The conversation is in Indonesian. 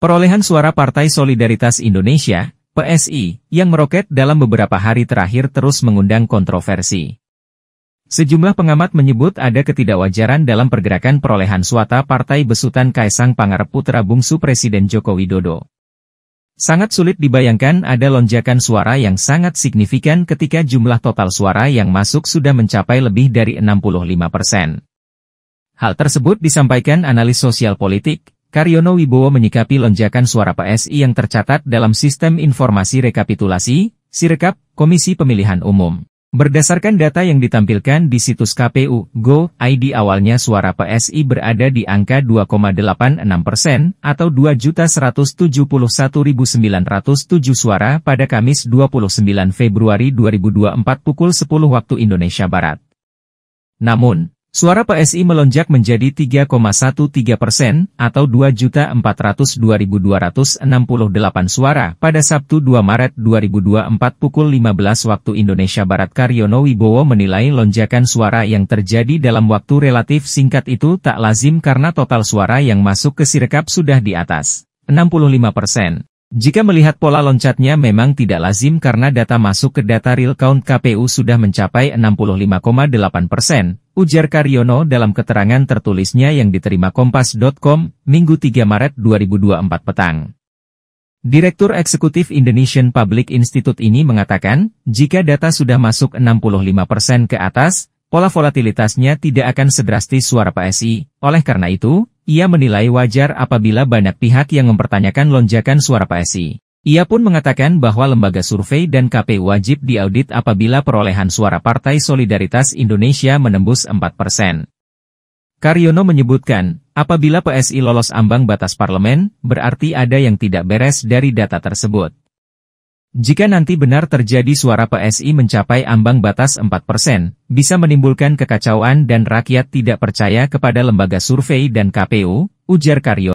Perolehan suara Partai Solidaritas Indonesia, PSI, yang meroket dalam beberapa hari terakhir terus mengundang kontroversi. Sejumlah pengamat menyebut ada ketidakwajaran dalam pergerakan perolehan suara Partai Besutan Kaisang Pangarep Putra Bungsu Presiden Joko Widodo. Sangat sulit dibayangkan ada lonjakan suara yang sangat signifikan ketika jumlah total suara yang masuk sudah mencapai lebih dari 65 persen. Hal tersebut disampaikan analis sosial politik, Karyono Wibowo menyikapi lonjakan suara PSI yang tercatat dalam sistem informasi rekapitulasi, Sirekap, Komisi Pemilihan Umum. Berdasarkan data yang ditampilkan di situs KPU, Go, ID awalnya suara PSI berada di angka 2,86 persen atau 2.171.907 suara pada Kamis 29 Februari 2024 pukul 10 waktu Indonesia Barat. Namun, Suara PSI melonjak menjadi 3,13 persen atau 2.402.268 suara pada Sabtu 2 Maret 2024 pukul 15 waktu Indonesia Barat Karyono Wibowo menilai lonjakan suara yang terjadi dalam waktu relatif singkat itu tak lazim karena total suara yang masuk ke Sirekap sudah di atas 65 persen. Jika melihat pola loncatnya memang tidak lazim karena data masuk ke data real count KPU sudah mencapai 65,8 persen, ujar Karyono dalam keterangan tertulisnya yang diterima Kompas.com, Minggu 3 Maret 2024 petang. Direktur Eksekutif Indonesian Public Institute ini mengatakan, jika data sudah masuk 65 persen ke atas, pola volatilitasnya tidak akan sedrastis suara PSI, oleh karena itu, ia menilai wajar apabila banyak pihak yang mempertanyakan lonjakan suara PSI. Ia pun mengatakan bahwa lembaga survei dan KP wajib diaudit apabila perolehan suara Partai Solidaritas Indonesia menembus 4 persen. Karyono menyebutkan, apabila PSI lolos ambang batas parlemen, berarti ada yang tidak beres dari data tersebut. Jika nanti benar terjadi suara PSI mencapai ambang batas 4%, bisa menimbulkan kekacauan dan rakyat tidak percaya kepada lembaga survei dan KPU, ujar Karyo.